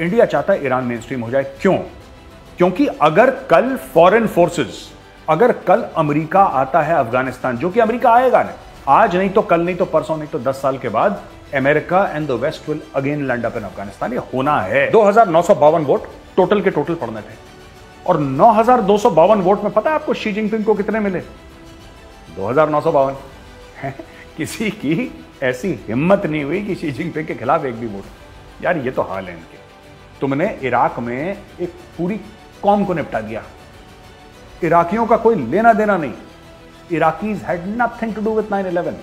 India चाहता है Iran main stream हो जाए क्यों क्योंकि अगर कल फॉरेन फोर्सेस अगर कल अमेरिका आता है अफगानिस्तान जो कि अमेरिका आएगा ना आज नहीं तो कल नहीं तो परसों नहीं तो 10 साल के बाद America and the West will again land up in Afghanistan ये होना है दो वोट टोटल के टोटल पड़ने थे और नौ वोट में पता है आपको शी जिनपिंग को कितने मिले दो किसी की ऐसी हिम्मत नहीं हुई कि शी जिनपिंग के खिलाफ एक भी वोट यार ये तो हाल है इनके तुमने इराक में एक पूरी कौम को निपटा दिया इराकियों का कोई लेना देना नहीं Iraqis had nothing to do with nine eleven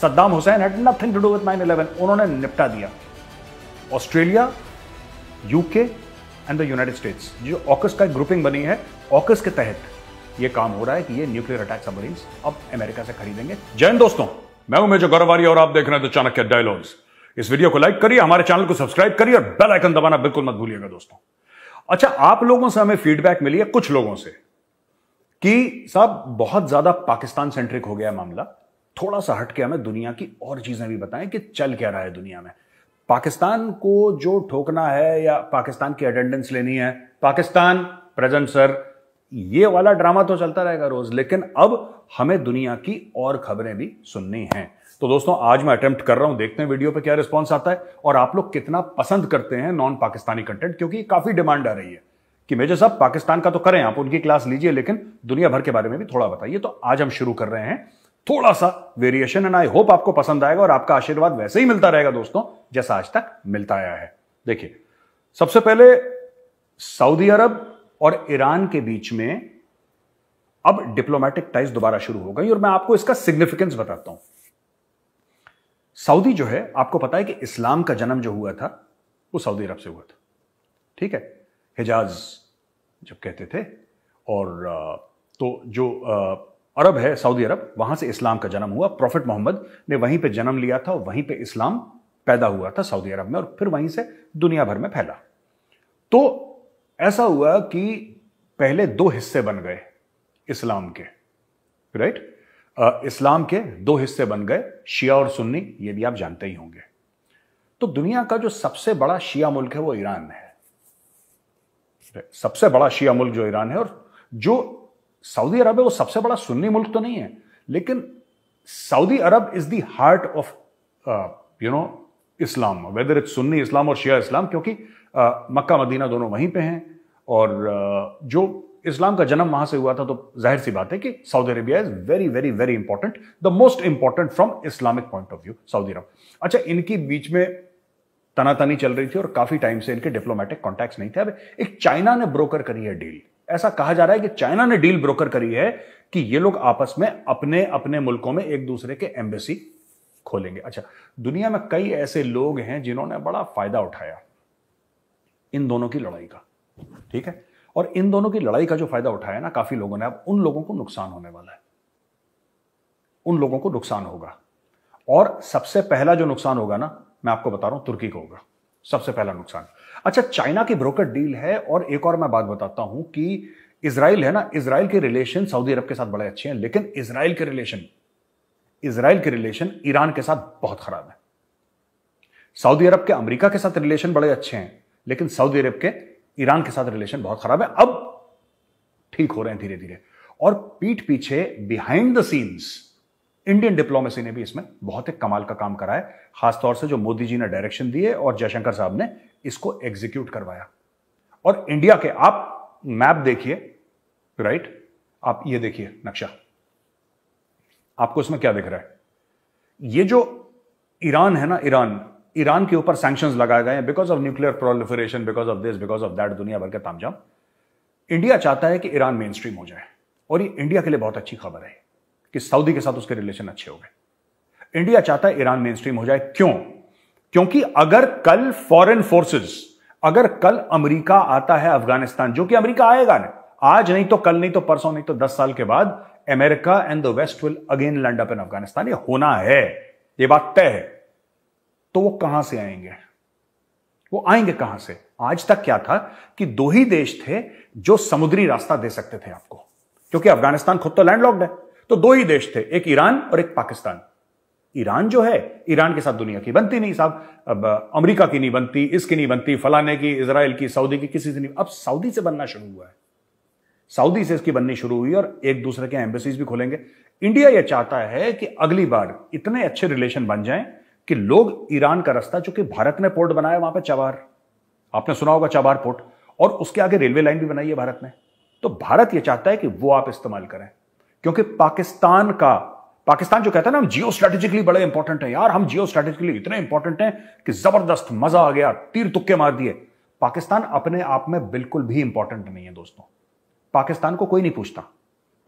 Saddam Hussein had nothing to do with nine eleven उन्होंने निपटा दिया Australia UK and the United States जो ऑकस का ग्रुपिंग बनी है ऑकस के तहत ये काम हो रहा है कि ये न्यूक्लियर अटैक सबमरीन अब अमेरिका से खरीदेंगे जैन दोस्तों मैं हूं मेजर गौरवारी और आप देख रहे हैं द चाणक्य डायलॉग्स इस वीडियो को लाइक करिए हमारे चैनल को सब्सक्राइब करिए और बेल आइकन दबाना बिल्कुल मत भूलिएगा दोस्तों अच्छा आप लोगों से हमें फीडबैक मिली है कुछ लोगों से कि साहब बहुत ज्यादा पाकिस्तान सेंट्रिक हो गया मामला थोड़ा सा हटके हमें दुनिया की और चीजें भी बताएं कि चल क्या रहा है दुनिया में पाकिस्तान को जो ठोकना है या पाकिस्तान की अटेंडेंस लेनी है पाकिस्तान प्रेजेंट सर ये वाला ड्रामा तो चलता रहेगा रोज लेकिन अब हमें दुनिया की और खबरें भी सुननी हैं तो दोस्तों आज मैं अटेम्प्ट कर रहा हूं देखते हैं वीडियो पे क्या रिस्पॉन्स आता है और आप लोग कितना पसंद करते हैं नॉन पाकिस्तानी कंटेंट क्योंकि काफी डिमांड आ रही है कि मेजर साहब पाकिस्तान का तो करें आप उनकी क्लास लीजिए लेकिन दुनिया भर के बारे में भी थोड़ा बताइए तो आज हम शुरू कर रहे हैं थोड़ा सा वेरिएशन एंड आई होप आपको पसंद आएगा और आपका आशीर्वाद वैसे ही मिलता रहेगा दोस्तों जैसा आज तक मिलता आया है देखिए सबसे पहले सऊदी अरब और ईरान के बीच में अब डिप्लोमेटिक टाइज दोबारा शुरू हो गई और मैं आपको इसका सिग्निफिकेंस बताता हूं सऊदी जो है आपको पता है कि इस्लाम का जन्म जो हुआ था वो सऊदी अरब से हुआ था ठीक है हिजाज जब कहते थे और तो जो अरब है सऊदी अरब वहां से इस्लाम का जन्म हुआ प्रॉफिट मोहम्मद ने वहीं पे जन्म लिया था और वहीं पे इस्लाम पैदा हुआ था सऊदी अरब में और फिर वहीं से दुनिया भर में फैला तो ऐसा हुआ कि पहले दो हिस्से बन गए इस्लाम के राइट इस्लाम के दो हिस्से बन गए शिया और सुन्नी ये भी आप जानते ही होंगे तो दुनिया का जो सबसे बड़ा शिया मुल्क है वो ईरान है सबसे बड़ा शिया मुल्क जो ईरान है और जो सऊदी अरब है वो सबसे बड़ा सुन्नी मुल्क तो नहीं है लेकिन Saudi Arab is the heart of you know Islam whether it's Sunni Islam और शिया इस्लाम क्योंकि uh, मक्का मदीना दोनों वहीं पे हैं और uh, जो इस्लाम का जन्म वहां से हुआ था तो जाहिर सी बात है कि Saudi Arabia is very very very important the most important from Islamic point of view Saudi Arab अच्छा इनकी बीच में तनातनी चल रही थी और काफी टाइम से इनके डिप्लोमेटिक कॉन्टैक्ट नहीं थे अब एक चाइना ने ब्रोकर करी है डील ऐसा कहा जा रहा है कि चाइना ने डील ब्रोकर करी है कि ये लोग आपस में अपने अपने मुल्कों में एक दूसरे के एम्बेसी खोलेंगे अच्छा दुनिया में कई ऐसे लोग हैं जिन्होंने बड़ा फायदा उठाया इन दोनों की लड़ाई का ठीक है और इन दोनों की लड़ाई का जो फायदा उठाया ना काफी लोगों ने अब उन लोगों को नुकसान होने वाला है उन लोगों को नुकसान होगा और सबसे पहला जो नुकसान होगा ना मैं आपको बता रहा हूं तुर्की को होगा सबसे पहला नुकसान अच्छा चाइना की ब्रोकर डील है और एक और मैं बात बताता हूं कि इसराइल है ना इसराइल के रिलेशन सऊदी अरब के साथ बड़े अच्छे हैं लेकिन इसराइल के रिलेशन इसराइल के रिलेशन ईरान के साथ बहुत खराब है सऊदी अरब के अमेरिका के साथ रिलेशन बड़े अच्छे हैं लेकिन सऊदी अरब के ईरान के साथ रिलेशन बहुत खराब है अब ठीक हो रहे हैं धीरे धीरे और पीठ पीछे behind the scenes Indian diplomacy ने भी इसमें बहुत एक कमाल का काम करा है खासतौर से जो मोदी जी ने डायरेक्शन दिए और जयशंकर साहब ने इसको एग्जीक्यूट करवाया और इंडिया के आप मैप देखिए राइट आप ये देखिए नक्शा आपको इसमें क्या दिख रहा है ये जो ईरान है ना ईरान ईरान के ऊपर सैंक्शंस लगाए गए हैं because of nuclear proliferation because of this because of that दुनिया भर के तामझाम इंडिया चाहता है कि ईरान मेन स्ट्रीम हो जाए और ये इंडिया के लिए बहुत अच्छी खबर है कि सऊदी के साथ उसके रिलेशन अच्छे हो गए इंडिया चाहता है ईरान मेन स्ट्रीम हो जाए क्यों क्योंकि अगर कल फॉरेन फोर्सेस अगर कल अमेरिका आता है अफगानिस्तान जो कि अमेरिका आएगा ना आज नहीं तो कल नहीं तो परसों नहीं तो दस साल के बाद America and the West will again land up in Afghanistan ये होना है ये बात तय है तो वो कहां से आएंगे वो आएंगे कहां से आज तक क्या था कि दो ही देश थे जो समुद्री रास्ता दे सकते थे आपको क्योंकि अफगानिस्तान खुद तो लैंडलॉक्ड है तो दो ही देश थे एक ईरान और एक पाकिस्तान ईरान जो है ईरान के साथ दुनिया की बनती नहीं साहब अब अमेरिका की नहीं बनती इसकी नहीं बनती फलाने की इसराइल की सऊदी की किसी से नहीं अब सऊदी से बनना शुरू हुआ है सऊदी से इसकी बननी शुरू हुई और एक दूसरे के एम्बेसीज भी खोलेंगे इंडिया यह चाहता है कि अगली बार इतने अच्छे रिलेशन बन जाएं कि लोग ईरान का रास्ता चूंकि भारत ने पोर्ट बनाया वहां पर चबार आपने सुना होगा चबार पोर्ट और उसके आगे रेलवे लाइन भी बनाई है भारत ने तो भारत यह चाहता है कि वो आप इस्तेमाल करें क्योंकि पाकिस्तान का पाकिस्तान जो कहता है ना हम जियो स्ट्रेटेजिकली बड़े इंपॉर्टेंट है यार हम जियो स्ट्रेटेजिकली इतने इंपॉर्टेंट हैं कि जबरदस्त मजा आ गया तीर तुक्के मार दिए पाकिस्तान अपने आप में बिल्कुल भी इंपॉर्टेंट नहीं है दोस्तों पाकिस्तान को कोई नहीं पूछता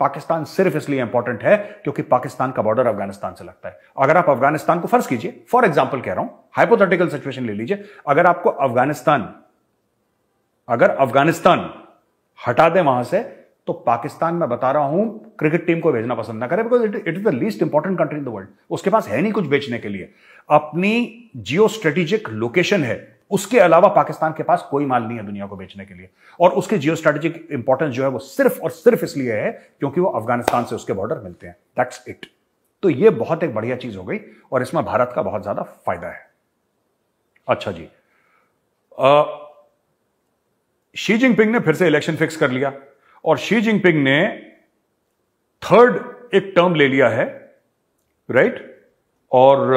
पाकिस्तान सिर्फ इसलिए इंपॉर्टेंट है क्योंकि पाकिस्तान का बॉर्डर अफगानिस्तान से लगता है अगर आप अफगानिस्तान को फर्ज कीजिए फॉर एग्जाम्पल कह रहा हूं हाइपोथेटिकल सिचुएशन ले लीजिए अगर आपको अफगानिस्तान अगर अफगानिस्तान हटा दे वहां से तो पाकिस्तान में बता रहा हूं क्रिकेट टीम को भेजना पसंद ना करें because it is the least important country in the world उसके पास है नहीं कुछ बेचने के लिए अपनी जियो स्ट्रेटेजिक लोकेशन है उसके अलावा पाकिस्तान के पास कोई माल नहीं है दुनिया को बेचने के लिए और उसके जियो स्ट्रेटेजिक इंपॉर्टेंस जो है वो सिर्फ और सिर्फ इसलिए है क्योंकि वो अफगानिस्तान से उसके बॉर्डर मिलते हैं दैट्स इट तो ये बहुत एक बढ़िया चीज हो गई और इसमें भारत का बहुत ज्यादा फायदा है अच्छा जी आ, शी जिनपिंग ने फिर से इलेक्शन फिक्स कर लिया और शी जिनपिंग ने थर्ड एक टर्म ले लिया है राइट और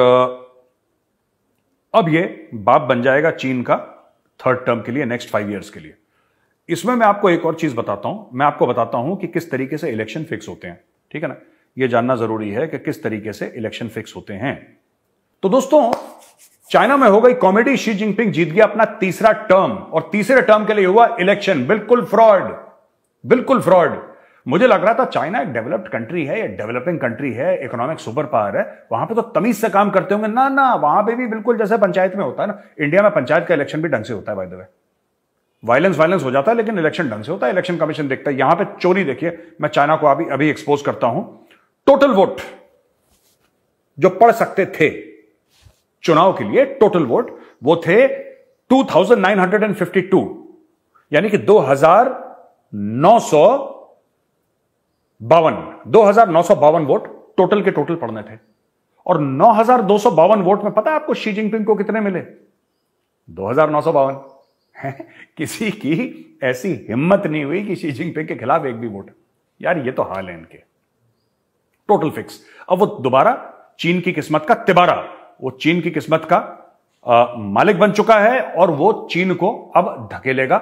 अब ये बाप बन जाएगा चीन का थर्ड टर्म के लिए नेक्स्ट फाइव ईयर्स के लिए इसमें मैं आपको एक और चीज बताता हूं मैं आपको बताता हूं कि किस तरीके से इलेक्शन फिक्स होते हैं ठीक है ना ये जानना जरूरी है कि किस तरीके से इलेक्शन फिक्स होते हैं तो दोस्तों चाइना में हो गई कॉमेडी शी जिनपिंग जीत गया अपना तीसरा टर्म और तीसरे टर्म के लिए हुआ इलेक्शन बिल्कुल फ्रॉड बिल्कुल फ्रॉड मुझे लग रहा था चाइना एक डेवलप्ड कंट्री है या डेवलपिंग कंट्री है इकोनॉमिक सुपर पावर है वहां पे तो तमीज से काम करते होंगे ना ना वहां पे भी बिल्कुल जैसे पंचायत में होता है ना इंडिया में पंचायत का इलेक्शन भी ढंग से होता है by the way violence violence हो जाता है लेकिन इलेक्शन ढंग से होता है इलेक्शन कमीशन देखता है यहां पर चोरी देखिए मैं चाइना को अभी अभी एक्सपोज करता हूं टोटल वोट जो पढ़ सकते थे चुनाव के लिए टोटल वोट वो थे 2952 यानी कि 2900 बावन दो हजार नौ सौ बावन वोट टोटल के टोटल पड़ने थे और नौ हजार दो सौ बावन वोट में पता है आपको शी जिनपिंग को कितने मिले दो हजार नौ सौ बावन किसी की ऐसी हिम्मत नहीं हुई कि शी जिनपिंग के खिलाफ एक भी वोट यार ये तो हाल है इनके टोटल फिक्स अब वो दोबारा चीन की किस्मत का तिबारा वो चीन की किस्मत का आ, मालिक बन चुका है और वो चीन को अब धकेलेगा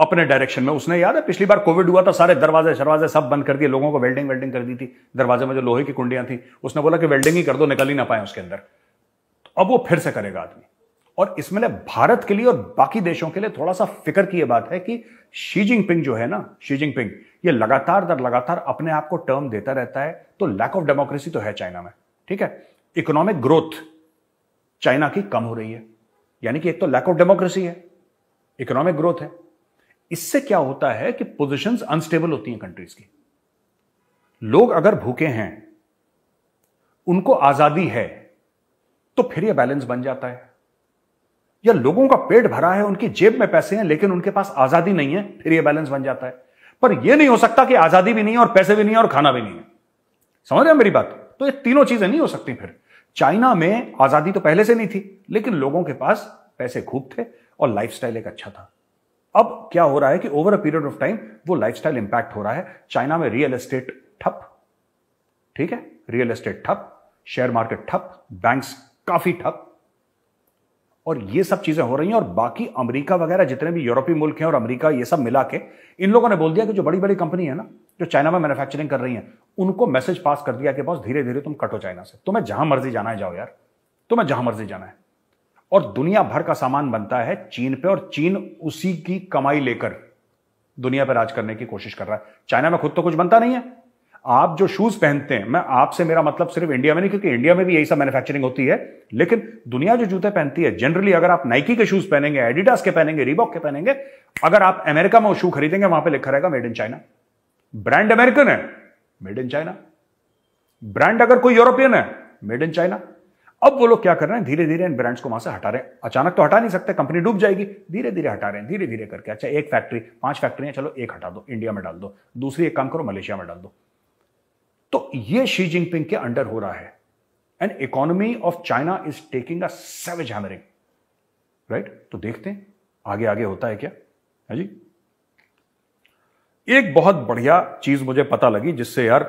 अपने डायरेक्शन में उसने याद है पिछली बार कोविड हुआ था सारे दरवाजे शरवाजे सब बंद कर दिए लोगों को वेल्डिंग वेल्डिंग कर दी थी दरवाजे में जो लोहे की कुंडियां थी उसने बोला कि वेल्डिंग ही कर दो निकल ही ना पाए उसके अंदर तो अब वो फिर से करेगा आदमी और इसमें भारत के लिए और बाकी देशों के लिए थोड़ा सा फिक्र की यह बात है कि शी जिनपिंग जो है ना शी जिनपिंग ये लगातार दर लगातार अपने आप को टर्म देता रहता है तो लैक ऑफ डेमोक्रेसी तो है चाइना में ठीक है इकोनॉमिक ग्रोथ चाइना की कम हो रही है यानी कि एक तो लैक ऑफ डेमोक्रेसी है इकोनॉमिक ग्रोथ है इससे क्या होता है कि पोजीशंस अनस्टेबल होती हैं कंट्रीज की लोग अगर भूखे हैं उनको आजादी है तो फिर यह बैलेंस बन जाता है या लोगों का पेट भरा है उनकी जेब में पैसे हैं लेकिन उनके पास आजादी नहीं है फिर यह बैलेंस बन जाता है पर यह नहीं हो सकता कि आजादी भी नहीं है और पैसे भी नहीं है और खाना भी नहीं है समझ रहे मेरी बात तो ये तीनों चीजें नहीं हो सकती फिर चाइना में आजादी तो पहले से नहीं थी लेकिन लोगों के पास पैसे खूब थे और लाइफ एक अच्छा था अब क्या हो रहा है कि over a period of time वो लाइफस्टाइल इंपैक्ट हो रहा है चाइना में रियल एस्टेट ठप ठीक है रियल एस्टेट ठप शेयर मार्केट ठप बैंक्स काफी ठप और ये सब चीजें हो रही हैं और बाकी अमेरिका वगैरह जितने भी यूरोपीय मुल्क हैं और अमेरिका ये सब मिला के इन लोगों ने बोल दिया कि जो बड़ी बड़ी कंपनी है ना जो चाइना में मैन्युफैक्चरिंग कर रही है उनको मैसेज पास कर दिया कि बॉस धीरे धीरे तुम कटो चाइना से तुम्हें जहां मर्जी जाना है जाओ यार तुम्हें जहां मर्जी जाना है और दुनिया भर का सामान बनता है चीन पे और चीन उसी की कमाई लेकर दुनिया पर राज करने की कोशिश कर रहा है चाइना में खुद तो कुछ बनता नहीं है आप जो शूज पहनते हैं मैं आपसे मेरा मतलब सिर्फ इंडिया में नहीं क्योंकि इंडिया में भी यही सब मैन्युफैक्चरिंग होती है लेकिन दुनिया जो जूते पहनती है जनरली अगर आप नाइकी के शूज पहनेंगे एडिडास के पहनेंगे रिबॉक के पहनेंगे अगर आप अमेरिका में शू खरीदेंगे वहां पर लिखा रहेगा made in China brand American है मेड इन चाइना ब्रांड अगर कोई यूरोपियन है मेड इन चाइना अब वो लोग क्या कर रहे हैं धीरे धीरे इन ब्रांड्स को वहां से हटा रहे हैं अचानक तो हटा नहीं सकते कंपनी डूब जाएगी धीरे धीरे हटा रहे हैं धीरे धीरे करके अच्छा एक फैक्ट्री पांच फैक्ट्रियां चलो एक हटा दो इंडिया में डाल दो दूसरी एक काम करो मलेशिया में डाल दो तो ये शी जिनपिंग के अंडर हो रहा है and economy of China is taking always savage hammering right तो देखते हैं आगे आगे होता है क्या है हाँ जी एक बहुत बढ़िया चीज मुझे पता लगी जिससे यार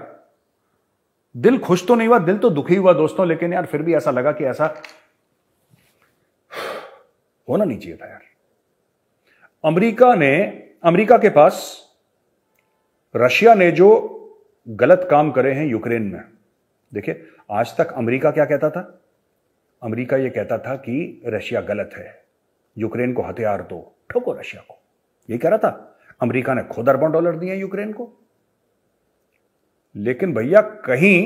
दिल खुश तो नहीं हुआ दिल तो दुखी हुआ दोस्तों लेकिन यार फिर भी ऐसा लगा कि ऐसा होना नहीं चाहिए था यार अमेरिका ने अमेरिका के पास रशिया ने जो गलत काम करे हैं यूक्रेन में देखिए आज तक अमेरिका क्या कहता था अमेरिका यह कहता था कि रशिया गलत है यूक्रेन को हथियार दो ठोको रशिया को ये कह रहा था अमेरिका ने खुद अरबों डॉलर दिए यूक्रेन को लेकिन भैया कहीं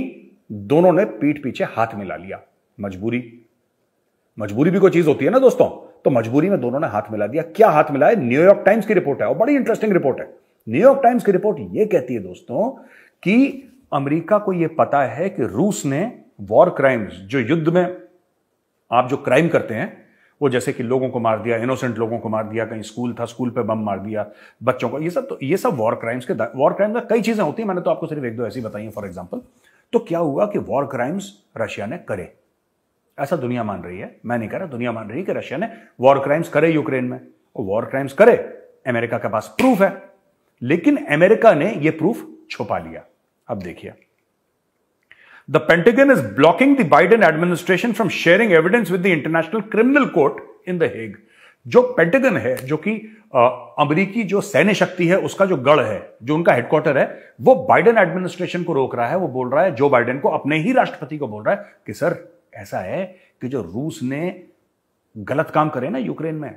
दोनों ने पीठ पीछे हाथ मिला लिया मजबूरी मजबूरी भी कोई चीज होती है ना दोस्तों तो मजबूरी में दोनों ने हाथ मिला दिया क्या हाथ मिला है न्यूयॉर्क टाइम्स की रिपोर्ट है और बड़ी इंटरेस्टिंग रिपोर्ट है न्यूयॉर्क टाइम्स की रिपोर्ट यह कहती है दोस्तों कि अमेरिका को यह पता है कि रूस ने वॉर क्राइम्स जो युद्ध में आप जो क्राइम करते हैं वो जैसे कि लोगों को मार दिया इनोसेंट लोगों को मार दिया कहीं स्कूल था स्कूल पे बम मार दिया बच्चों को ये सब तो ये सब वॉर क्राइम्स के वॉर क्राइम में कई चीज़ें होती हैं मैंने तो आपको सिर्फ एक दो ऐसी बताई फॉर एग्जाम्पल तो क्या हुआ कि वॉर क्राइम्स रशिया ने करे ऐसा दुनिया मान रही है मैं नहीं कह रहा दुनिया मान रही है कि रशिया ने वॉर क्राइम्स करे यूक्रेन में और वॉर क्राइम्स करे अमेरिका के पास प्रूफ है लेकिन अमेरिका ने यह प्रूफ छुपा लिया अब देखिए The Pentagon is blocking the Biden administration from sharing evidence with the International Criminal Court in The Hague. जो पेंटेगन है जो कि अमेरिकी जो सैन्य शक्ति है उसका जो गढ़ है जो उनका हेडक्वार्टर है वो बाइडेन एडमिनिस्ट्रेशन को रोक रहा है वो बोल रहा है जो बाइडेन को अपने ही राष्ट्रपति को बोल रहा है कि सर ऐसा है कि जो रूस ने गलत काम करे ना यूक्रेन में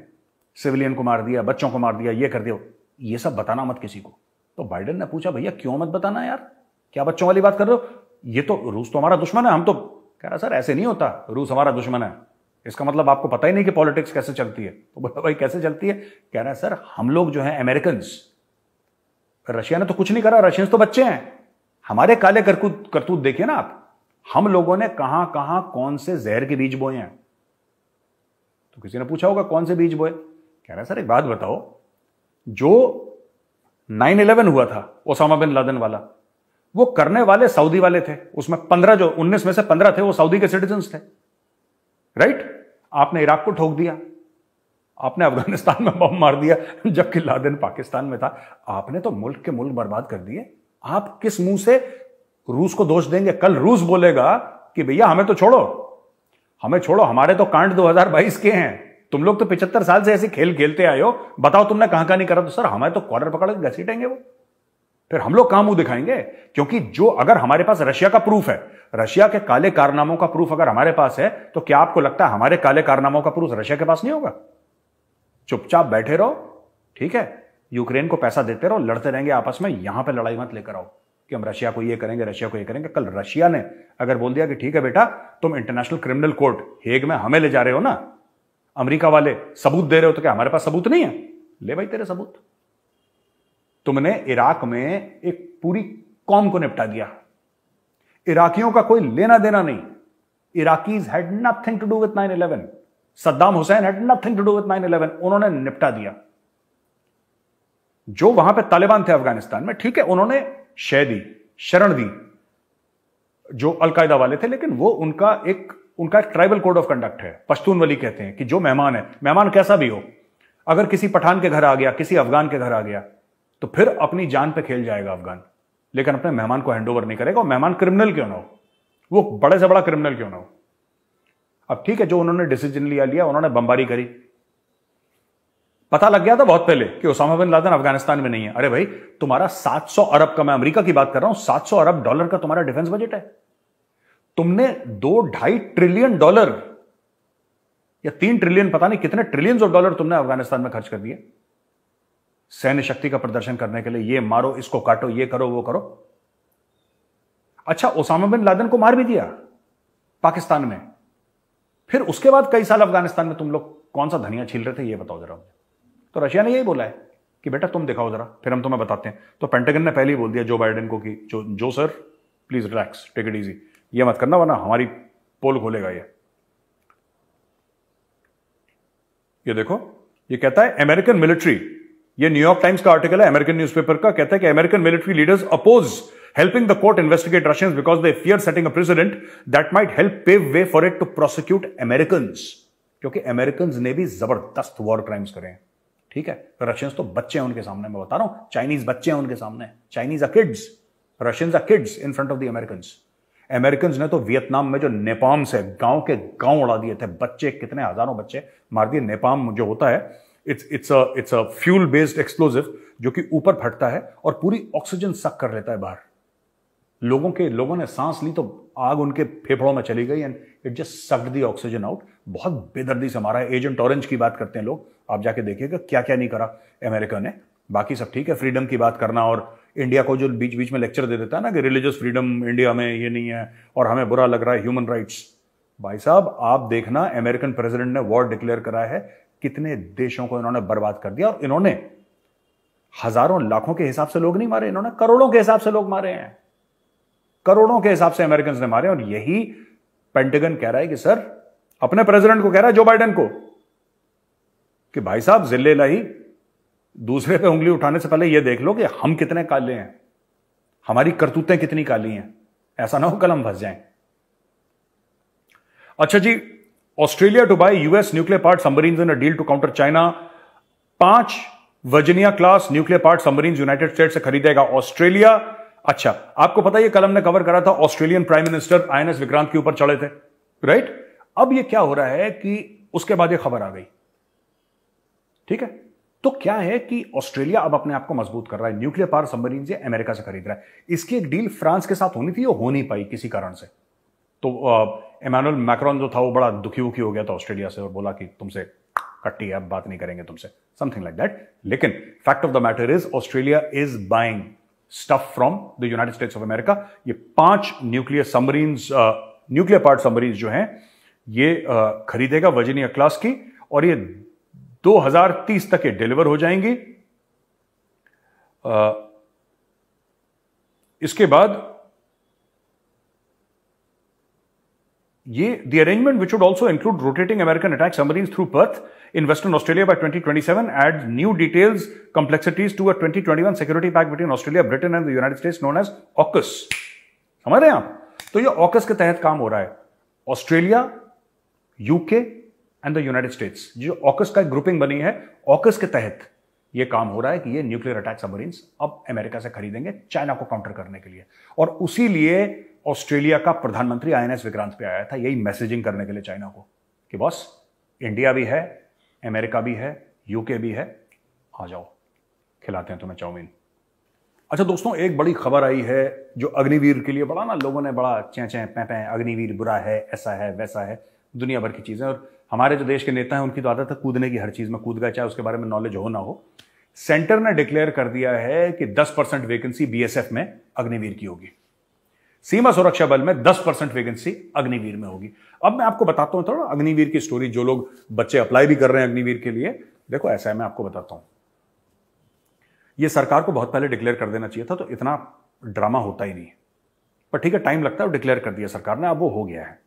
सिविलियन को मार दिया बच्चों को मार दिया ये कर दिया ये सब बताना मत किसी को तो बाइडेन ने पूछा भैया क्यों मत बताना यार क्या बच्चों वाली बात कर रहे हो ये तो रूस तो हमारा दुश्मन है हम तो कह रहा सर ऐसे नहीं होता रूस हमारा दुश्मन है इसका मतलब आपको पता ही नहीं कि पॉलिटिक्स कैसे चलती है तो बोला भाई कैसे चलती है कह रहा है सर हम लोग जो है अमेरिकन रशिया ने तो कुछ नहीं करा रशियंस तो बच्चे हैं हमारे काले करतूत करतूत देखिए ना आप हम लोगों ने कहां कहां कौन से जहर के बीज बोए हैं तो किसी ने पूछा होगा कौन से बीज बोए कह रहा है सर एक बात बताओ जो 9/11 हुआ था ओसामा बिन लादेन वाला वो करने वाले सऊदी वाले थे उसमें पंद्रह जो उन्नीस में से पंद्रह थे वो सऊदी के सिटीजन थे राइट आपने इराक को ठोक दिया आपने अफगानिस्तान में बम मार दिया जबकि लादेन पाकिस्तान में था आपने तो मुल्क के मुल्क बर्बाद कर दिए आप किस मुंह से रूस को दोष देंगे कल रूस बोलेगा कि भैया हमें तो छोड़ो हमें छोड़ो हमारे तो कांड 2022 के हैं तुम लोग तो पिछहत्तर साल से ऐसे खेल खेलते आए हो बताओ तुमने कहां नहीं करा तो सर हमें तो कॉर्डर पकड़ के घसीटेंगे वो फिर हम लोग काम मुंह दिखाएंगे क्योंकि जो अगर हमारे पास रशिया का प्रूफ है रशिया के काले कारनामों का प्रूफ अगर हमारे पास है तो क्या आपको लगता है हमारे काले कारनामों का प्रूफ रशिया के पास नहीं होगा चुपचाप बैठे रहो ठीक है यूक्रेन को पैसा देते रहो लड़ते रहेंगे आपस में यहां पर लड़ाई मत लेकर आओ कि हम रशिया को ये करेंगे रशिया को ये करेंगे कल रशिया ने अगर बोल दिया कि ठीक है बेटा तुम इंटरनेशनल क्रिमिनल कोर्ट हेग में हमें ले जा रहे हो ना अमेरिका वाले सबूत दे रहे हो तो क्या हमारे पास सबूत नहीं है ले भाई तेरे सबूत तुमने इराक में एक पूरी कौम को निपटा दिया इराकियों का कोई लेना देना नहीं Iraqis had nothing to do with nine eleven Saddam Hussein had nothing to do with nine eleven उन्होंने निपटा दिया जो वहां पे तालिबान थे अफगानिस्तान में ठीक है उन्होंने शय दी शरण दी जो अलकायदा वाले थे लेकिन वो उनका एक उनका एक ट्राइबल कोड ऑफ कंडक्ट है पश्तून वली कहते हैं कि जो मेहमान है मेहमान कैसा भी हो अगर किसी पठान के घर आ गया किसी अफगान के घर आ गया तो फिर अपनी जान पे खेल जाएगा अफगान लेकिन अपने मेहमान को हैंडओवर नहीं करेगा और मेहमान क्रिमिनल क्यों ना हो वो बड़े से बड़ा क्रिमिनल क्यों ना हो अब ठीक है जो उन्होंने डिसीजन लिया लिया उन्होंने बमबारी करी पता लग गया था बहुत पहले कि ओसामा बिन लादन अफगानिस्तान में नहीं है अरे भाई तुम्हारा 700 अरब का मैं अमेरिका की बात कर रहा हूं 700 अरब डॉलर का तुम्हारा डिफेंस बजट है तुमने दो ढाई ट्रिलियन डॉलर या तीन ट्रिलियन पता नहीं कितने ट्रिलियन ऑफ डॉलर तुमने अफगानिस्तान में खर्च कर दिया सैन्य शक्ति का प्रदर्शन करने के लिए ये मारो इसको काटो ये करो वो करो अच्छा ओसामा बिन लादन को मार भी दिया पाकिस्तान में फिर उसके बाद कई साल अफगानिस्तान में तुम लोग कौन सा धनिया छील रहे थे ये बताओ जरा मुझे तो रशिया ने यही बोला है कि बेटा तुम दिखाओ जरा फिर हम तुम्हें बताते हैं तो पेंटागन ने पहले ही बोल दिया जो बाइडेन को कि जो जो sir please relax take it easy ये मत करना वरना हमारी पोल खोलेगा ये ये देखो ये कहता है अमेरिकन मिलिट्री ये न्यूयॉर्क टाइम्स का आर्टिकल है अमेरिकन न्यूज़पेपर का कहता है कि American military leaders oppose helping the court investigate Russians because they fear setting a president that might help pave way for it to prosecute American क्योंकि American ने भी जबरदस्त वॉर क्राइम्स करे हैं ठीक है रशियंस तो बच्चे हैं उनके सामने मैं बता रहा हूं चाइनीज बच्चे हैं उनके सामने Chinese are kids Russians are kids in front of the American American ने तो वियतनाम में जो नेपाम से गांव के गांव उड़ा दिए थे बच्चे कितने हजारों बच्चे मार दिए नेपाम जो होता है it's it's a it's a fuel based explosive जो कि ऊपर फटता है और पूरी ऑक्सीजन सक कर लेता है बाहर लोगों के लोगों ने सांस ली तो आग उनके फेफड़ों में चली गई एंड इट जस्ट सक दी ऑक्सीजन आउट बहुत बेदर्दी से हमारा एजेंट ऑरेंज की बात करते हैं लोग आप जाके देखिएगा क्या क्या नहीं करा अमेरिका ने बाकी सब ठीक है फ्रीडम की बात करना और इंडिया को जो बीच बीच में लेक्चर दे देता है ना कि रिलीजियस फ्रीडम इंडिया में ये नहीं है और हमें बुरा लग रहा है ह्यूमन राइट्स भाई साहब आप देखना अमेरिकन प्रेसिडेंट ने वॉर डिक्लेयर कराया है कितने देशों को इन्होंने बर्बाद कर दिया और इन्होंने हजारों लाखों के हिसाब से लोग नहीं मारे इन्होंने करोड़ों के हिसाब से लोग मारे हैं करोड़ों के हिसाब से अमेरिकन ने मारे और यही पेंटेगन कह रहा है कि सर अपने प्रेसिडेंट को कह रहा है जो बाइडेन को कि भाई साहब जिले लाई दूसरे पे उंगली उठाने से पहले यह देख लो कि हम कितने काले हैं हमारी करतूतें कितनी काली हैं ऐसा ना हो कलम फंस जाए अच्छा जी Australia to buy US nuclear powered submarines इन a deal to counter पांच Virginia class nuclear powered submarine United State से खरीदेगा ऑस्ट्रेलिया अच्छा आपको पता है कलम ने कवर करा था Australian prime minister INS Vikrant के ऊपर चढ़े थे राइट अब ये क्या हो रहा है कि उसके बाद ये खबर आ गई ठीक है तो क्या है कि ऑस्ट्रेलिया अब अपने आप को मजबूत कर रहा है न्यूक्लियर पावर सबमरीन अमेरिका से खरीद रहा है इसकी एक डील फ्रांस के साथ होनी थी वो हो नहीं पाई किसी कारण से तो इमानुअल मैक्रॉन जो था वो बड़ा दुखी वुखी हो गया था ऑस्ट्रेलिया से और बोला कि तुमसे कट्टी है अब बात नहीं करेंगे तुमसे समथिंग लाइक दैट लेकिन fact of the matter is Australia is buying stuff from the United States of America ये पांच nuclear submarine nuclear powered submarine जो हैं ये uh, खरीदेगा वर्जीनिया क्लास की और ये 2030 तक ये डिलीवर हो जाएंगी uh, इसके बाद ये the arrangement which would also include rotating American attack submarine through Perth in Western Australia by twenty twenty seven add new details complexities to a twenty twenty one security pact between Australia Britain and United States known as AUKUS समझ रहे हैं आप तो ये AUKUS के तहत काम हो रहा है Australia UK and the United States जो ऑकस का ग्रुपिंग बनी है ऑकस के तहत यह काम हो रहा है कि यह न्यूक्लियर अटैक सबमरीन्स अब अमेरिका से खरीदेंगे चाइना को काउंटर करने के लिए और उसी लिए ऑस्ट्रेलिया का प्रधानमंत्री आईएनएस विक्रांत पे आया था यही मैसेजिंग करने के लिए चाइना को कि बॉस इंडिया भी है अमेरिका भी है यूके भी है आ जाओ खिलाते हैं तुम्हें चाउमीन अच्छा दोस्तों एक बड़ी खबर आई है जो अग्निवीर के लिए बड़ा ना लोगों ने बड़ा चें चें पै पै अग्निवीर बुरा है ऐसा है वैसा है दुनिया भर की चीज़ें और हमारे जो देश के नेता हैं उनकी तो आदत है कूदने की हर चीज़ में कूद गए चाहे उसके बारे में नॉलेज हो ना हो सेंटर ने डिक्लेयर कर दिया है कि 10 परसेंट वैकेंसी बीएसएफ में अग्निवीर की होगी सीमा सुरक्षा बल में 10 परसेंट वैकेंसी अग्निवीर में होगी अब मैं आपको बताता हूं थोड़ा अग्निवीर की स्टोरी जो लोग बच्चे अप्लाई भी कर रहे हैं अग्निवीर के लिए देखो ऐसा है मैं आपको बताता हूं ये सरकार को बहुत पहले डिक्लेयर कर देना चाहिए था तो इतना ड्रामा होता ही नहीं पर ठीक है टाइम लगता है डिक्लेयर कर दिया सरकार ने अब वो हो गया है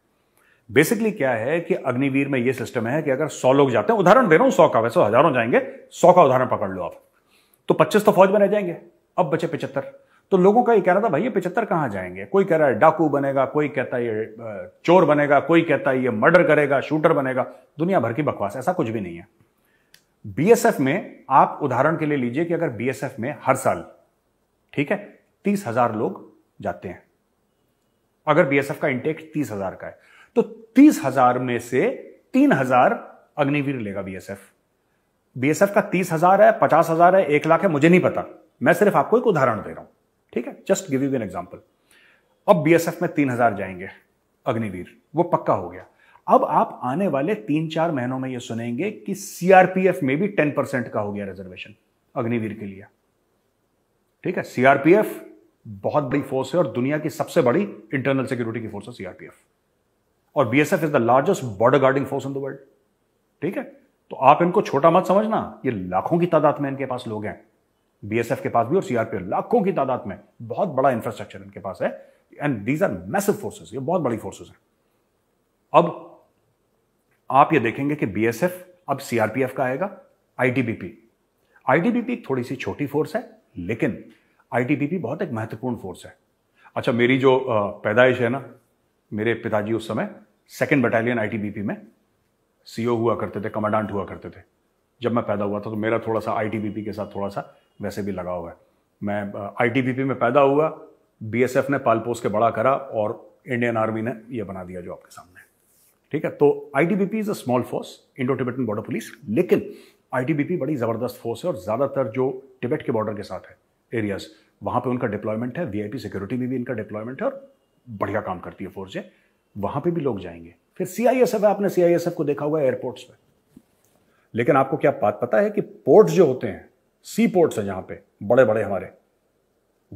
बेसिकली क्या है कि अग्निवीर में यह सिस्टम है कि अगर सौ लोग जाते हैं उदाहरण दे रहा हूं सौ का वैसे हजारों जाएंगे सौ का उदाहरण पकड़ लो आप तो पच्चीस तो फौज में रह जाएंगे अब बचे पिचहत्तर तो लोगों का ये कह रहा था भाई ये पिछहत्तर कहाँ जाएंगे कोई कह रहा है डाकू बनेगा कोई कहता है ये चोर बनेगा कोई कहता है ये मर्डर करेगा शूटर बनेगा दुनिया भर की बकवास ऐसा कुछ भी नहीं है बीएसएफ में आप उदाहरण के लिए लीजिए कि अगर बीएसएफ में हर साल ठीक है तीस हजार लोग जाते हैं अगर बीएसएफ का इंटेक तीस हजार का है तो तीस हजार में से तीन हजार अग्निवीर लेगा बीएसएफ बीएसएफ का तीस हजार है पचास हजार है एक लाख है मुझे नहीं पता मैं सिर्फ आपको एक उदाहरण दे रहा हूं ठीक है just give you an example अब बीएसएफ में तीन हजार जाएंगे अग्निवीर वो पक्का हो गया अब आप आने वाले तीन चार महीनों में ये सुनेंगे कि सीआरपीएफ में भी टेन परसेंट का हो गया रिजर्वेशन अग्निवीर के लिए ठीक है सीआरपीएफ बहुत बड़ी फोर्स है और दुनिया की सबसे बड़ी इंटरनल सिक्योरिटी की फोर्स है सीआरपीएफ और BSF is the largest border guarding force in the world ठीक है तो आप इनको छोटा मत समझना ये लाखों की तादाद में इनके पास लोग हैं बीएसएफ के पास भी और सीआरपीएफ लाखों की तादाद में बहुत बड़ा इंफ्रास्ट्रक्चर इनके पास है and these are massive forces ये बहुत बड़ी फोर्सेस हैं अब आप ये देखेंगे कि बीएसएफ अब सीआरपीएफ का आएगा आईटीबीपी आईटीबीपी थोड़ी सी छोटी फोर्स है लेकिन आईटीबीपी बहुत एक महत्वपूर्ण फोर्स है अच्छा मेरी जो पैदाइश है ना मेरे पिताजी उस समय सेकेंड बटालियन आईटीबीपी में सीओ हुआ करते थे कमांडेंट हुआ करते थे जब मैं पैदा हुआ था तो मेरा थोड़ा सा आईटीबीपी के साथ थोड़ा सा वैसे भी लगा हुआ है मैं आईटीबीपी में पैदा हुआ बीएसएफ ने पालपोस के बड़ा करा और इंडियन आर्मी ने यह बना दिया जो आपके सामने ठीक है तो ITBP is a small force Indo Tibetan Border Police लेकिन आईटीबीपी बड़ी ज़बरदस्त फोर्स है और ज़्यादातर जो टिबेट के बॉर्डर के साथ है एरियाज वहां पे उनका डिप्लॉयमेंट है वीआईपी सिक्योरिटी में भी इनका डिप्लॉयमेंट है और बढ़िया काम करती है फोर्स है वहाँ पे भी लोग जाएंगे फिर सीआईएसएफ है आपने सीआईएसएफ को देखा हुआ है एयरपोर्ट्स पर लेकिन आपको क्या बात पता है कि पोर्ट्स जो होते हैं सी पोर्ट्स हैं जहाँ पे बड़े बड़े हमारे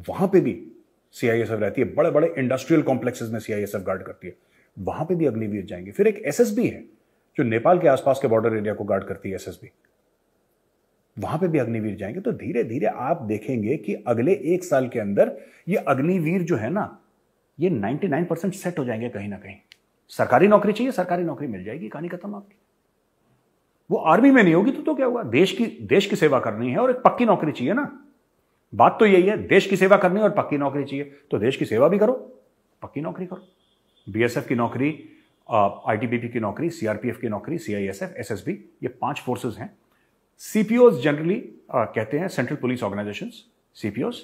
वहाँ पे भी सी रहती है बड़े बड़े इंडस्ट्रियल कॉम्प्लेक्सेस में सी गार्ड करती है वहाँ पे भी अगली जाएंगे फिर एक एसएसबी है जो नेपाल के आसपास के बॉर्डर एरिया को गार्ड करती है एसएसबी वहां पे भी अग्निवीर जाएंगे तो धीरे धीरे आप देखेंगे कि अगले एक साल के अंदर ये अग्निवीर जो है ना ये 99 परसेंट सेट हो जाएंगे कहीं ना कहीं सरकारी नौकरी चाहिए सरकारी नौकरी मिल जाएगी कहानी खत्म आपकी वो आर्मी में नहीं होगी तो तो क्या हुआ देश की देश की सेवा करनी है और एक पक्की नौकरी चाहिए ना बात तो यही है देश की सेवा करनी है और पक्की नौकरी चाहिए तो देश की सेवा भी करो पक्की नौकरी करो बीएसएफ की नौकरी आईटीबीपी की नौकरी सीआरपीएफ की नौकरी सीआईएसएफ एसएसबी ये पांच फोर्सेज हैं सीपीओज जनरली कहते हैं सेंट्रल पुलिस ऑर्गेनाइजेशन सीपीओज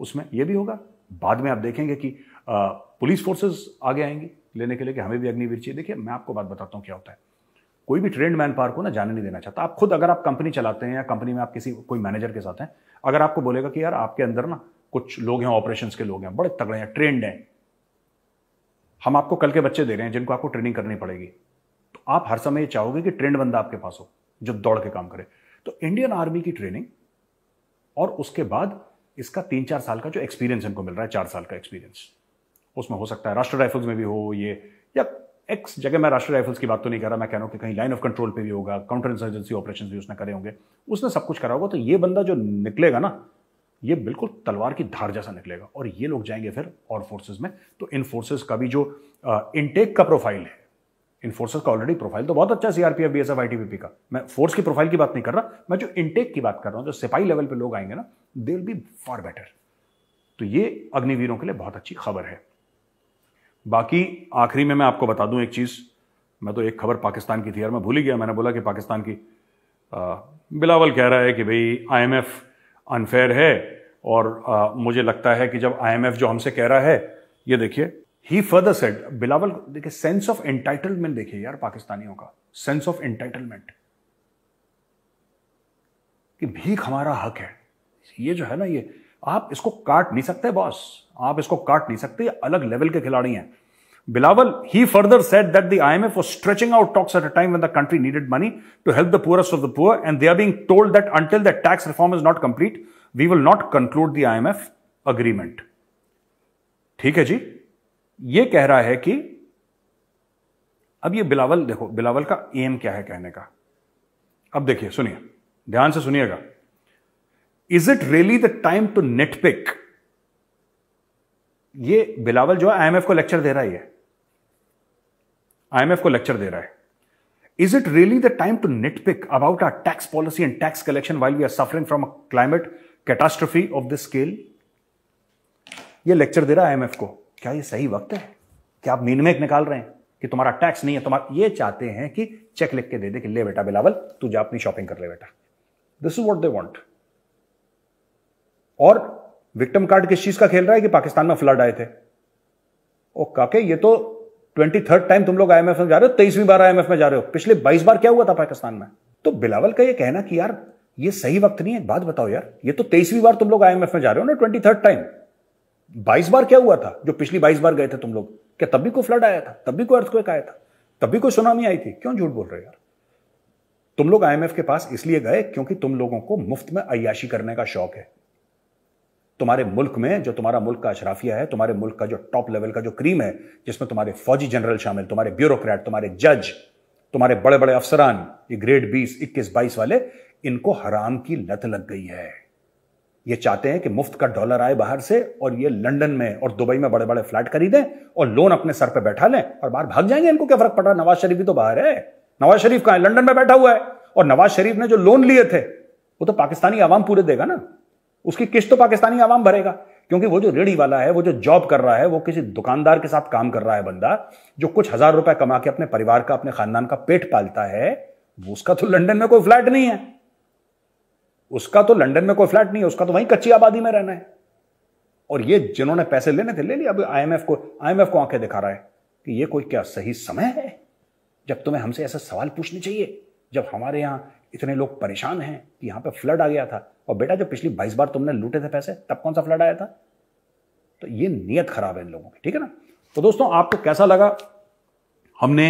उसमें यह भी होगा बाद में आप देखेंगे कि पुलिस फोर्सेज आगे आएंगी लेने के लिए कि हमें भी अग्निवीर चाहिए देखिए मैं आपको बात बताता हूँ क्या होता है कोई भी ट्रेंड मैन पावर को ना जाने नहीं देना चाहता आप खुद अगर आप कंपनी चलाते हैं या कंपनी में आप किसी कोई मैनेजर के साथ हैं अगर आपको बोलेगा कि यार आपके अंदर ना कुछ लोग हैं ऑपरेशन के लोग हैं बड़े तगड़े हैं ट्रेंड हैं हम आपको कल के बच्चे दे रहे हैं जिनको आपको ट्रेनिंग करनी पड़ेगी तो आप हर समय ये चाहोगे कि ट्रेंड बंदा आपके पास हो जो दौड़ के काम करे तो इंडियन आर्मी की ट्रेनिंग और उसके बाद इसका तीन चार साल का जो एक्सपीरियंस इनको मिल रहा है चार साल का एक्सपीरियंस उसमें हो सकता है राष्ट्र राइफल्स में भी हो ये या एक्स जगह मैं राष्ट्रीय राइफल्स की बात तो नहीं कर रहा मैं कह रहा हूँ कि कहीं लाइन ऑफ कंट्रोल पे भी होगा काउंटर इंसर्जेंसी ऑपरेशन भी उसने करे होंगे उसने सब कुछ करा होगा तो ये बंदा जो निकलेगा ना ये बिल्कुल तलवार की धार जैसा निकलेगा और ये लोग जाएंगे फिर और फोर्सेज में तो इन फोर्सेज का भी जो इनटेक का प्रोफाइल है इन फोर्सेज का ऑलरेडी प्रोफाइल तो बहुत अच्छा CRPF B S F ITBP का मैं फोर्स की प्रोफाइल की बात नहीं कर रहा मैं जो इनटेक की बात कर रहा हूँ जो सिपाही लेवल पर लोग आएंगे ना they will be far better तो ये अग्निवीरों के लिए बहुत अच्छी खबर है बाकी आखिरी में मैं आपको बता दूं एक चीज़ मैं तो एक खबर पाकिस्तान की थी यार मैं भूल ही गया मैंने बोला कि पाकिस्तान की आ, बिलावल कह रहा है कि भाई आईएमएफ अनफेयर है और आ, मुझे लगता है कि जब आईएमएफ जो हमसे कह रहा है ये देखिए ही फर्दर सेड बिलावल देखिए सेंस ऑफ एंटाइटलमेंट देखिए यार पाकिस्तानियों का सेंस ऑफ एंटाइटलमेंट कि भीख हमारा हक है ये जो है ना ये आप इसको काट नहीं सकते बॉस आप इसको काट नहीं सकते अलग लेवल के खिलाड़ी हैं Bilawal he further said that the M F stretching out talks at a time when the country needed money to help the poorest of the poor and they are being told that until the tax reform is not complete we will not conclude the F agreement ठीक है जी ये कह रहा है कि अब ये बिलावल देखो बिलावल का एम क्या है कहने का अब देखिए सुनिए ध्यान से सुनिएगा is it really the time to nitpick ये बिलावल जो है आईएमएफ को लेक्चर दे रहा है ये आईएमएफ को लेक्चर दे रहा है is it really the time to pick about our tax policy and tax collection while we are suffering from a climate catastrophe of the scale ये लेक्चर दे रहा है आईएमएफ को क्या ये सही वक्त है क्या आप मीन निकाल रहे हैं कि तुम्हारा टैक्स नहीं है तुम्हारा ये चाहते हैं कि चेक लिख के दे दे कि ले बेटा बिलावल तू जा अपनी शॉपिंग कर ले बेटा this is what they want और विक्टम कार्ड किस चीज का खेल रहा है कि पाकिस्तान में फ्लड आए थे ओ काके ये तो ट्वेंटी थर्ड टाइम तुम लोग आईएमएफ में जा रहे हो तेईसवीं बार आईएमएफ में जा रहे हो पिछले बाईस बार क्या हुआ था पाकिस्तान में तो बिलावल का ये कहना कि यार ये सही वक्त नहीं है बात बताओ यार ये तो तेईसवीं बार तुम लोग आईएमएफ में जा रहे हो ना ट्वेंटी थर्ड टाइम बाईस बार क्या हुआ था जो पिछली बाईस बार गए थे तुम लोग क्या तब भी कोई फ्लड आया था तब भी कोई अर्थक्वेक आया था तब भी कोई सुनामी आई थी क्यों झूठ बोल रहे हो यार तुम लोग आईएमएफ के पास इसलिए गए क्योंकि तुम लोगों को मुफ्त में अयाशी करने का शौक है तुम्हारे मुल्क में जो तुम्हारा मुल्क का अशराफिया है तुम्हारे मुल्क का जो टॉप लेवल का जो क्रीम है जिसमें तुम्हारे फौजी जनरल शामिल तुम्हारे ब्यूरोक्रेट तुम्हारे जज तुम्हारे बड़े बड़े अफसरान ये ग्रेड बीस इक्कीस बाईस वाले इनको हराम की लत लग गई है ये चाहते हैं कि मुफ्त का डॉलर आए बाहर से और ये लंदन में और दुबई में बड़े बड़े फ्लैट खरीदें और लोन अपने सर पे बैठा लें और बाहर भाग जाएंगे इनको क्या फर्क पड़ रहा है नवाज शरीफ भी तो बाहर है नवाज शरीफ कहा है लंदन में बैठा हुआ है और नवाज शरीफ ने जो लोन लिए थे वो तो पाकिस्तानी आवाम पूरे देगा ना उसकी किस्त तो पाकिस्तानी आवाम भरेगा क्योंकि वो जो रेड़ी वाला है वो जो जॉब कर रहा है वो किसी दुकानदार के साथ काम कर रहा है बंदा जो कुछ हजार रुपए कमा के अपने परिवार का अपने खानदान का पेट पालता है उसका तो लंदन में कोई फ्लैट नहीं है उसका तो लंदन में कोई फ्लैट नहीं है उसका तो वहीं कच्ची आबादी में रहना है और ये जिन्होंने पैसे लेने थे ले लिया अब आईएमएफ को आईएमएफ को आंखें दिखा रहा है कि ये कोई क्या सही समय है जब तुम्हें हमसे ऐसा सवाल पूछने चाहिए जब हमारे यहाँ इतने लोग परेशान हैं कि यहाँ पे फ्लड आ गया था और बेटा जो पिछली बाईस बार तुमने लूटे थे पैसे तब कौन सा फ्लड आया था तो ये नियत खराब है इन लोगों की ठीक है ना तो दोस्तों आपको कैसा लगा हमने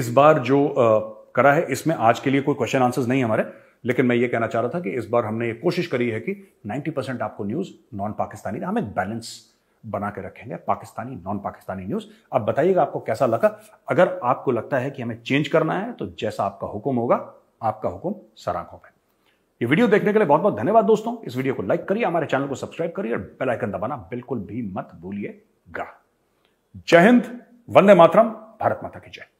इस बार जो आ, करा है इसमें आज के लिए कोई क्वेश्चन आंसर्स नहीं हमारे लेकिन मैं ये कहना चाह रहा था कि इस बार हमने ये कोशिश करी है कि 90 परसेंट आपको न्यूज़ नॉन पाकिस्तानी हम एक बैलेंस बना के रखेंगे पाकिस्तानी नॉन पाकिस्तानी न्यूज़ अब बताइएगा आपको कैसा लगा अगर आपको लगता है कि हमें चेंज करना है तो जैसा आपका हुक्म होगा आपका हुक्म सराखों पर ये वीडियो देखने के लिए बहुत बहुत धन्यवाद दोस्तों इस वीडियो को लाइक करिए हमारे चैनल को सब्सक्राइब करिए और बेल आइकन दबाना बिल्कुल भी मत भूलिएगा जय हिंद वंदे मातरम भारत माता की जय